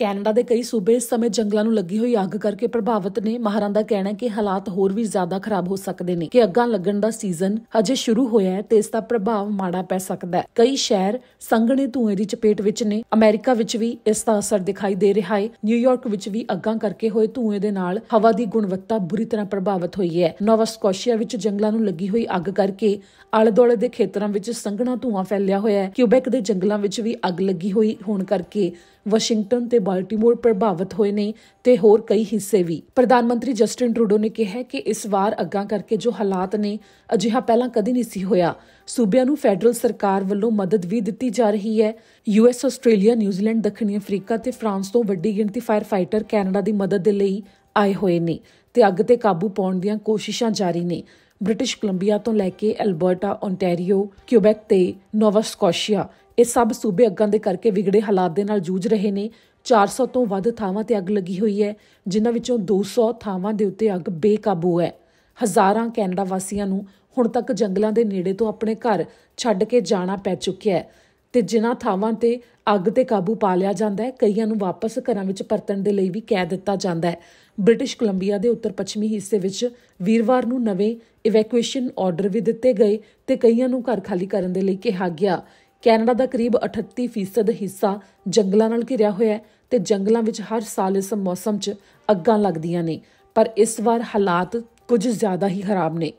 Canada ਦੇ ਕਈ ਸੂਬੇ ਇਸ ਸਮੇਂ ਜੰਗਲਾਂ ਨੂੰ ਲੱਗੀ ਹੋਈ ਅੱਗ ਕਰਕੇ ਪ੍ਰਭਾਵਿਤ ਨੇ ਮਹਾਰਾਂ ਦਾ ਕਹਿਣਾ ਹੈ ਕਿ ਹਾਲਾਤ ਹੋਰ ਵੀ ਜ਼ਿਆਦਾ ਖਰਾਬ ਹੋ ਸਕਦੇ ਨੇ ਕਿ ਅੱਗਾਂ ਲੱਗਣ ਦਾ ਸੀਜ਼ਨ ਅਜੇ ਸ਼ੁਰੂ ਹੋਇਆ ਹੈ ਤੇ ਇਸ ਦਾ ਪ੍ਰਭਾਵ ਮਾੜਾ ਪੈ ਸਕਦਾ ਹੈ ਕਈ ਸ਼ਹਿਰ ਸੰਘਣੇ ਧੂਏ ਦੀ ਚਪੇਟ ਵਿੱਚ ਨੇ ਅਮਰੀਕਾ ਵਿੱਚ ਵੀ ਇਸ ਦਾ ਅਸਰ ਦਿਖਾਈ ਦੇ ਰਿਹਾ ਹੈ ਨਿਊਯਾਰਕ ਵਿੱਚ ਵੀ ਅੱਗਾਂ ਕਰਕੇ ਹੋਏ ਧੂਏ ਦੇ ਨਾਲ ਹਵਾ ਦੀ ਗੁਣਵੱਤਾ ਬੁਰੀ ਤਰ੍ਹਾਂ ਪ੍ਰਭਾਵਿਤ ਹੋਈ ਹੈ ਨੋਵਾ ਸਕੋਸ਼ੀਆ ਵਿੱਚ ਜੰਗਲਾਂ ਨੂੰ ਲੱਗੀ ਹੋਈ ਅੱਗ ਕਰਕੇ ਆਲੇ-ਦੁਆਲੇ ਦੇ ਖੇਤਰਾਂ ਵਿੱਚ ਸੰਘਣਾ ਧੂਆਂ ਫੈਲਿਆ ਹੋਇਆ ਹੈ ਕਿਊਬੈਕ ਦੇ ਜੰਗਲਾਂ ਵਿੱਚ ਵੀ ਅੱਗ ਲੱਗੀ ਹੋਈ ਹੋਣ ਕਰਕੇ ਵਾਸ਼ਿੰਗਟਨ ਤੇ ਬਾਲਟਿਮੋਰ ਪ੍ਰਭਾਵਿਤ ਹੋਏ ਨੇ ਤੇ ਹੋਰ ਕਈ ਹਿੱਸੇ ਵੀ ਪ੍ਰਧਾਨ ਮੰਤਰੀ ਜਸਟਿਨ ਟਰੂਡੋ ਨੇ ਕਿਹਾ ਕਿ ਇਸ ਵਾਰ ਅੱਗਾ ਕਰਕੇ ਜੋ ਹਾਲਾਤ ਨੇ ਅਜਿਹਾ ਪਹਿਲਾਂ ਕਦੀ ਨਹੀਂ ਸੀ ਹੋਇਆ ਸੂਬਿਆਂ ਨੂੰ ਫੈਡਰਲ ਸਰਕਾਰ ਵੱਲੋਂ ਮਦਦ ਵੀ ਦਿੱਤੀ ਜਾ ਰਹੀ ਹੈ ਯੂਐਸ ਆਸਟ੍ਰੇਲੀਆ ਨਿਊਜ਼ੀਲੈਂਡ ਦੱਖਣੀ ਅਫਰੀਕਾ ਤੇ ਫਰਾਂਸ ਤੋਂ ਵੱਡੀ ਗਿਣਤੀ ਫਾਇਰ ਫਾਈਟਰ ਕੈਨੇਡਾ ਦੀ ਮਦਦ ਦੇ ਲਈ ਆਏ ਹੋਏ ਨੇ ਤੇ ਅੱਗ ਤੇ ਕਾਬੂ ਪਾਉਣ ਦੀਆਂ ਕੋਸ਼ਿਸ਼ਾਂ ਜਾਰੀ ਨੇ ਬ੍ਰਿਟਿਸ਼ ਕੋਲੰਬੀਆ ਤੋਂ ਲੈ ਕੇ ਅਲਬਰਟਾ ਓਨਟਾਰੀਓ ਕਿਊਬੈਕ ਤੇ ਨੋਵਾ ਸਕੋਸ਼ੀਆ ਇਹ ਸਭ ਸੂਬੇ ਅੱਗਾਂ ਦੇ ਕਰਕੇ ਵਿਗੜੇ ਹਾਲਾਤ ਦੇ ਨਾਲ ਜੂਝ ਰਹੇ ਨੇ 400 ਤੋਂ ਵੱਧ ਥਾਵਾਂ ਤੇ ਅੱਗ ਲੱਗੀ ਹੋਈ ਹੈ ਜਿਨ੍ਹਾਂ ਵਿੱਚੋਂ 200 ਥਾਵਾਂ ਦੇ ਉੱਤੇ ਅੱਗ ਬੇਕਾਬੂ ਹੈ ਹਜ਼ਾਰਾਂ ਕੈਨੇਡਾ ਵਾਸੀਆਂ ਨੂੰ ਹੁਣ ਤੱਕ ਜੰਗਲਾਂ ਦੇ ਨੇੜੇ ਤੋਂ ਆਪਣੇ ਘਰ ਛੱਡ ਕੇ ਜਾਣਾ ਪੈ ਚੁੱਕਿਆ ਹੈ ਤੇ ਜਿਨ੍ਹਾਂ ਥਾਵਾਂ ਤੇ ਅੱਗ ਤੇ ਕਾਬੂ ਪਾ ਲਿਆ ਜਾਂਦਾ ਹੈ ਕਈਆਂ ਨੂੰ ਵਾਪਸ ਘਰਾਂ ਵਿੱਚ ਪਰਤਣ ਦੇ ਲਈ ਵੀ ਕਹਿ ਦਿੱਤਾ ਜਾਂਦਾ ਹੈ ਬ੍ਰਿਟਿਸ਼ ਕੋਲੰਬੀਆ ਦੇ ਉੱਤਰ ਪੱਛਮੀ ਹਿੱਸੇ ਵਿੱਚ ਵੀਰਵਾਰ ਨੂੰ ਨਵੇਂ ਇਵੈਕੂਏਸ਼ਨ ਆਰਡਰ ਵੀ ਦਿੱਤੇ ਗਏ ਤੇ ਕਈਆਂ ਨੂੰ ਘਰ ਖਾਲੀ ਕਰਨ ਦੇ ਲਈ ਕਿਹਾ ਗਿਆ ਕੈਨੇਡਾ ਦਾ ਕਰੀਬ 38% ਹਿੱਸਾ ਜੰਗਲਾਂ ਨਾਲ ਘਿਰਿਆ ਹੋਇਆ ਹੈ ਤੇ ਜੰਗਲਾਂ ਵਿੱਚ ਹਰ ਸਾਲ ਇਸ ਮੌਸਮ 'ਚ ਅੱਗਾਂ ਲੱਗਦੀਆਂ ਨੇ ਪਰ ਇਸ ਵਾਰ ਹਾਲਾਤ ਕੁਝ ਜ਼ਿਆਦਾ ਹੀ ਖਰਾਬ ਨੇ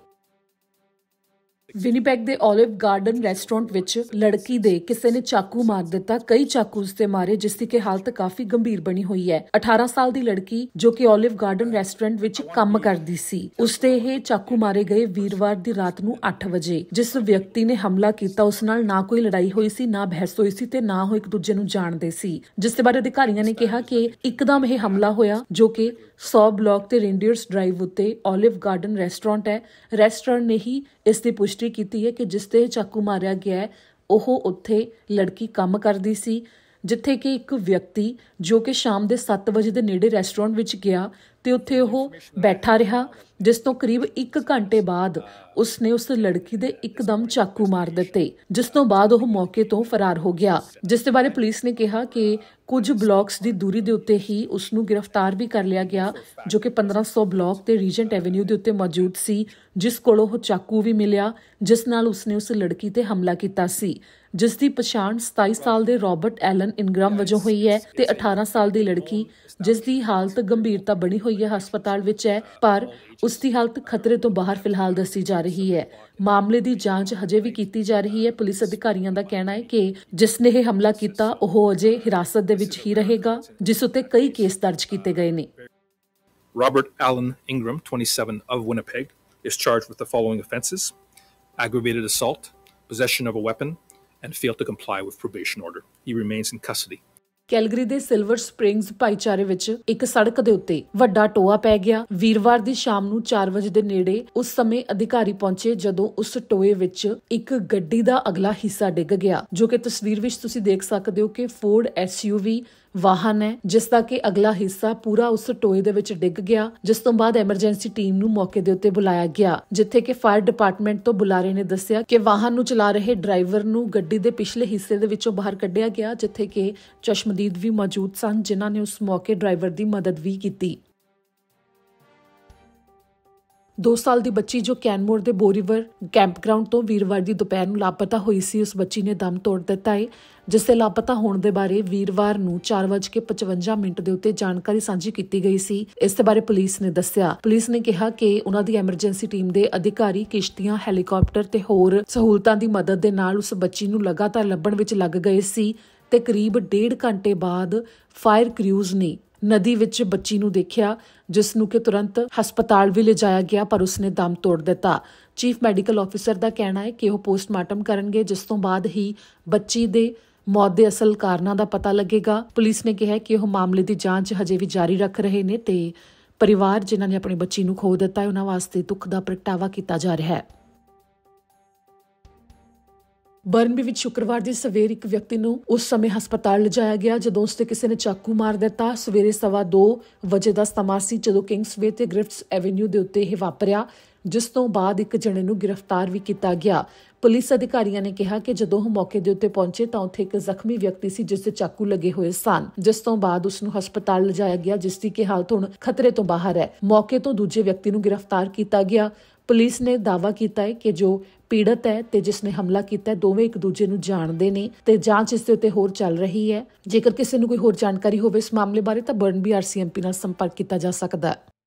ਵਿਨੀਪੈਗ ਦੇ 올ਿਵ ਗਾਰਡਨ ਰੈਸਟੋਰੈਂਟ ਵਿੱਚ ਲੜਕੀ ਦੇ ਕਿਸੇ ਨੇ ਚਾਕੂ ਮਾਰ ਦਿੱਤਾ ਕਈ ਚਾਕੂ ਉਸਤੇ ਮਾਰੇ ਜਿਸ ਦੀ ਕਿ ਹਾਲਤ ਕਾਫੀ ਗੰਭੀਰ ਬਣੀ ਹੋਈ ਹੈ 18 ਸਾਲ ਦੀ ਲੜਕੀ ਜੋ ਕਿ 올ਿਵ ਗਾਰਡਨ ਰੈਸਟੋਰੈਂਟ ਵਿੱਚ ਕੰਮ ਕਰਦੀ ਸੀ ਉਸਤੇ ਇਹ ਚਾਕੂ ਮਾਰੇ ਗਏ ਵੀਰਵਾਰ ਦੀ ਰਾਤ ਨੂੰ 8 ਵਜੇ ਜਿਸ ਵਿਅਕਤੀ ਨੇ ਹਮਲਾ ਕੀਤਾ ਉਸ ਨਾਲ ਨਾ ਕੋਈ ਲੜਾਈ ਹੋਈ ਸੀ ਨਾ ਬਹਿਸ ਹੋਈ ਸੀ ਤੇ ਨਾ ਉਹ ਇੱਕ ਦੂਜੇ ਨੂੰ ਜਾਣਦੇ ਸੀ ਜਿਸ ਦੇ ਬਾਰੇ ਅਧਿਕਾਰੀਆਂ ਨੇ ਕਿਹਾ ਕਿ ਇੱਕਦਮ ਇਹ ਹਮਲਾ ਹੋਇਆ ਜੋ ਕਿ 100 ਬਲਾਕ ਤੇ ਰਿੰਡੀਅਰਸ ਡਰਾਈਵ ਉੱਤੇ 올ਿਵ ਗਾਰਡਨ ਰੈਸਟੋਰੈਂਟ ਹੈ ਰੈਸਟੋਰੈਂਟ ਨੇ ਹੀ ਇਸ ਦੀ ਪੁਸ਼ਟੀ ਕੀਤੀ ਹੈ ਕਿ ਜਿਸ ਤੇ ਚਾਕੂ ਮਾਰਿਆ ਗਿਆ ਹੈ ਉਹ ਉੱਥੇ ਲੜਕੀ ਕੰਮ ਕਰਦੀ ਸੀ ਜਿੱਥੇ ਕਿ ਇੱਕ ਵਿਅਕਤੀ ਜੋ ਕਿ ਸ਼ਾਮ ਦੇ 7 ਵਜੇ ਦੇ ਨੇੜੇ ਰੈਸਟੋਰੈਂਟ ਵਿੱਚ ਗਿਆ ਤੇ ਉੱਥੇ ਉਹ ਬੈਠਾ ਰਿਹਾ ਜਿਸ ਤੋਂ ਕਰੀਬ 1 ਘੰਟੇ ਬਾਅਦ ਉਸ ਨੇ ਉਸ ਲੜਕੀ ਦੇ ਇੱਕਦਮ ਚਾਕੂ ਮਾਰ ਦਿੱਤੇ ਜਿਸ ਤੋਂ ਬਾਅਦ ਉਹ ਮੌਕੇ ਤੋਂ ਫਰਾਰ ਹੋ ਗਿਆ ਜਿਸ ਦੇ ਬਾਰੇ ਪੁਲਿਸ ਨੇ ਕਿਹਾ ਕਿ ਕੁਝ ਬਲਾਕਸ ਦੀ ਦੂਰੀ ਦੇ ਉੱਤੇ ਹੀ ਉਸ ਨੂੰ ਗ੍ਰਿਫਤਾਰ ਵੀ ਕਰ ਲਿਆ ਗਿਆ ਜੋ ਕਿ 1500 ਬਲਾਕ ਤੇ ਰੀਜੈਂਟ ਐਵੇਨਿਊ ਦੇ ਉੱਤੇ ਮੌਜੂਦ ਸੀ ਜਿਸ ਕੋਲ ਉਹ ਚਾਕੂ ਵੀ ਮਿਲਿਆ ਜਿਸ ਨਾਲ ਉਸ ਨੇ ਉਸ ਲੜਕੀ ਤੇ ਹਮਲਾ ਕੀਤਾ ਸੀ ਜਿਸ ਦੀ ਪਛਾਣ 27 ਸਾਲ ਦੇ ਰਾਬਰਟ ਐਲਨ ਇਨਗ੍ਰਾਮ ਵਜੋਂ ਹੋਈ ਹੈ ਤੇ 18 ਸਾਲ ਦੀ ਲੜਕੀ ਜਿਸ ਦੀ ਹਾਲਤ ਗੰਭੀਰਤਾ ਬਣੀ ਹੋਈ ਹੈ ਹਸਪਤਾਲ ਵਿੱਚ ਹੈ ਪਰ ਉਸ ਦੀ ਹਾਲਤ ਖਤਰੇ ਤੋਂ ਬਾਹਰ ਫਿਲਹਾਲ ਦੱਸੀ ਜਾ ਰਹੀ ਹੈ ਮਾਮਲੇ ਦੀ ਜਾਂਚ ਹਜੇ ਵੀ ਕੀਤੀ ਜਾ ਰਹੀ ਹੈ ਪੁਲਿਸ ਅਧਿਕਾਰੀਆਂ ਦਾ ਕਹਿਣਾ ਹੈ ਕਿ ਜਿਸ ਨੇ ਇਹ ਹਮਲਾ ਕੀਤਾ ਉਹ ਅਜੇ ਹਿਰਾਸਤ ਦੇ ਵਿੱਚ ਹੀ ਰਹੇਗਾ ਜਿਸ ਉੱਤੇ ਕਈ ਕੇਸ ਦਰਜ ਕੀਤੇ ਗਏ ਨੇ Robert Allen Ingram 27 of Winnipeg is charged with the following offences aggravated assault possession of a weapon and fail to comply with probation order he remains in custody Calgary ਦੇ ਸਿਲਵਰ ਸਪ੍ਰਿੰਗਸ ਭਾਈਚਾਰੇ ਵਿੱਚ ਇੱਕ ਸੜਕ ਦੇ ਉੱਤੇ ਵੱਡਾ ਟੋਆ ਪੈ ਗਿਆ ਵੀਰਵਾਰ ਦੀ ਸ਼ਾਮ ਨੂੰ 4 ਵਜੇ ਦੇ ਨੇੜੇ ਉਸ ਸਮੇਂ ਅਧਿਕਾਰੀ ਪਹੁੰਚੇ ਜਦੋਂ ਉਸ ਟੋਏ ਵਿੱਚ ਇੱਕ ਗੱਡੀ ਦਾ ਅਗਲਾ ਹਿੱਸਾ ਡਿੱਗ ਗਿਆ ਜੋ ਕਿ ਤਸਵੀਰ ਵਿੱਚ ਤੁਸੀਂ ਦੇਖ ਸਕਦੇ ਹੋ ਕਿ ਫੋਰਡ ਐਸਯੂਵੀ ਵਾਹਨ ਹੈ ਜਿਸ ਦਾ ਕਿ ਅਗਲਾ ਹਿੱਸਾ ਪੂਰਾ ਉਸ ਟੋਏ ਦੇ ਵਿੱਚ ਡਿੱਗ ਗਿਆ ਜਿਸ ਤੋਂ ਬਾਅਦ ਐਮਰਜੈਂਸੀ ਟੀਮ ਨੂੰ ਮੌਕੇ ਦੇ ਉੱਤੇ ਬੁਲਾਇਆ ਗਿਆ ਜਿੱਥੇ ਕਿ ਫਾਇਰ ਡਿਪਾਰਟਮੈਂਟ ਤੋਂ ਬੁਲਾਰੇ ਨੇ ਦੱਸਿਆ ਕਿ ਵਾਹਨ ਨੂੰ ਚਲਾ ਰਹੇ ਡਰਾਈਵਰ ਨੂੰ ਗੱਡੀ ਦੇ ਪਿਛਲੇ ਹਿੱਸੇ ਦੇ ਵਿੱਚੋਂ ਬਾਹਰ ਕੱਢਿਆ ਗਿਆ ਜਿੱਥੇ ਕਿ ਚਸ਼ਮਦੀਦ ਵੀ ਮੌਜੂਦ ਸਨ ਜਿਨ੍ਹਾਂ ਨੇ ਉਸ ਮੌਕੇ ਡਰਾਈਵਰ ਦੀ ਮਦਦ ਵੀ ਕੀਤੀ 2 ਸਾਲ ਦੀ ਬੱਚੀ ਜੋ ਕੈਨਮੋਰ ਦੇ ਬੋਰੀਵਰ ਕੈਂਪਗ੍ਰਾਉਂਡ ਤੋਂ ਵੀਰਵਾਰ ਦੀ ਦੁਪਹਿਰ ਨੂੰ ਲਾਪਤਾ ਹੋਈ ਸੀ ਉਸ ਬੱਚੀ ਨੇ ਦਮ ਤੋੜ ਦਿੱਤਾ ਹੈ ਜਿਸ ਦੇ ਲਾਪਤਾ ਹੋਣ ਦੇ ਬਾਰੇ ਵੀਰਵਾਰ ਨੂੰ 4:55 ਮਿੰਟ ਦੇ ਉੱਤੇ ਜਾਣਕਾਰੀ ਸਾਂਝੀ ਕੀਤੀ ਗਈ ਸੀ ਇਸ ਦੇ ਬਾਰੇ ਪੁਲਿਸ ਨੇ ਦੱਸਿਆ ਪੁਲਿਸ ਨੇ ਕਿਹਾ ਕਿ ਉਹਨਾਂ ਦੀ ਐਮਰਜੈਂਸੀ ਟੀਮ ਦੇ ਅਧਿਕਾਰੀ ਕਿਸ਼ਤੀਆਂ ਹੈਲੀਕਾਪਟਰ ਤੇ ਹੋਰ ਸਹੂਲਤਾਂ ਦੀ ਮਦਦ ਦੇ ਨਾਲ ਉਸ ਬੱਚੀ ਨੂੰ ਲਗਾਤਾਰ ਲੱਭਣ ਵਿੱਚ ਲੱਗ ਗਏ ਸੀ ਤੇ ਕਰੀਬ 1.5 ਘੰਟੇ ਬਾਅਦ ਫਾਇਰ ਕ੍ਰਿਊਜ਼ ਨੇ ਨਦੀ ਵਿੱਚ ਬੱਚੀ ਨੂੰ ਦੇਖਿਆ ਜਿਸ ਨੂੰ ਕਿ ਤੁਰੰਤ ਹਸਪਤਾਲ ਵੀ ਲਿਜਾਇਆ ਗਿਆ ਪਰ ਉਸਨੇ ਦਮ ਤੋੜ ਦਿੱਤਾ ਚੀਫ ਮੈਡੀਕਲ ਆਫੀਸਰ ਦਾ ਕਹਿਣਾ ਹੈ ਕਿ ਉਹ ਪੋਸਟਮਾਰਟਮ ਕਰਨਗੇ ਜਿਸ ਤੋਂ ਬਾਅਦ ਹੀ ਬੱਚੀ ਦੇ ਮੌਤ ਦੇ ਅਸਲ ਕਾਰਨਾਂ ਦਾ ਪਤਾ ਲੱਗੇਗਾ ਪੁਲਿਸ ਨੇ ਕਿਹਾ ਕਿ ਉਹ ਮਾਮਲੇ ਦੀ ਜਾਂਚ ਹਜੇ ਵੀ ਜਾਰੀ ਰੱਖ ਰਹੇ ਨੇ ਤੇ ਪਰਿਵਾਰ ਜਿਨ੍ਹਾਂ ਨੇ ਆਪਣੀ ਬੱਚੀ ਨੂੰ ਖੋ ਦਿੱਤਾ ਹੈ ਉਹਨਾਂ ਵਾਸਤੇ ਦੁੱਖ ਦਾ ਪ੍ਰਗਟਾਵਾ ਕੀਤਾ ਜਾ ਰਿਹਾ ਹੈ ਬਰਨਬੀ ਵਿੱਚ ਸ਼ੁੱਕਰਵਾਰ ਦੀ ਸਵੇਰ ਇੱਕ ਵਿਅਕਤੀ ਨੂੰ ਉਸ ਸਮੇਂ ਹਸਪਤਾਲ ਲਿਜਾਇਆ ਗਿਆ ਜਦੋਂ ਉਸ ਤੇ ਕਿਸੇ ਨੇ ਚਾਕੂ ਮਾਰ ਦਿੱਤਾ ਸਵੇਰੇ 2:30 ਵਜੇ ਦਾ ਸਮਾਂ ਸੀ ਜਦੋਂ ਕਿੰਗਸਵੇ ਤੇ ਗ੍ਰਿਫਟਸ ਐਵੇਨਿਊ ਦੇ ਉੱਤੇ ਇਹ ਵਾਪਰਿਆ ਜਿਸ ਤੋਂ ਬਾਅਦ ਇੱਕ ਜਣੇ ਨੂੰ ਗ੍ਰਿਫਤਾਰ ਵੀ ਕੀਤਾ ਗਿਆ ਪੁਲਿਸ ਅਧਿਕਾਰੀਆਂ ਨੇ ਕਿਹਾ ਕਿ ਜਦੋਂ ਉਹ ਮੌਕੇ ਦੇ ਉੱਤੇ ਪਹੁੰਚੇ ਤਾਂ ਉੱਥੇ ਇੱਕ ਜ਼ਖਮੀ ਵਿਅਕਤੀ ਸੀ ਜਿਸ ਦੇ ਚਾਕੂ ਲੱਗੇ ਹੋਏ ਸਨ ਜਿਸ ਤੋਂ ਬਾਅਦ ਉਸ ਨੂੰ ਹਸਪਤਾਲ ਲਿਜਾਇਆ ਗਿਆ ਜਿਸ ਦੀ ਕਿ ਹਾਲਤ ਹੁਣ ਖਤਰੇ ਤੋਂ ਬਾਹਰ ਹੈ ਮੌਕੇ ਤੋਂ ਦੂਜੇ ਵਿਅਕਤੀ ਨੂੰ ਗ੍ਰਿਫਤਾਰ ਕੀਤਾ ਗਿਆ ਪੁਲਿਸ ਨੇ ਦਾਵਾ ਕੀਤਾ ਹੈ ਕਿ ਜੋ ਪੀੜਤ ਹੈ ਤੇ ਜਿਸ ਨੇ ਹਮਲਾ ਕੀਤਾ ਦੋਵੇਂ ਇੱਕ ਦੂਜੇ ਨੂੰ ਜਾਣਦੇ ਨੇ ਤੇ ਜਾਂਚ ਇਸ ਦੇ ਉੱਤੇ ਹੋਰ ਚੱਲ ਰਹੀ ਹੈ ਜੇਕਰ ਕਿਸੇ ਨੂੰ ਕੋਈ ਹੋਰ ਜਾਣਕਾਰੀ ਹੋਵੇ ਇਸ ਮਾਮਲੇ ਬਾਰੇ ਤਾਂ ਬਰਨ ਐਮ ਆਰਸੀਐਮਪੀ ਨਾਲ ਸੰਪਰਕ ਕੀਤਾ ਜਾ ਸਕਦਾ ਹੈ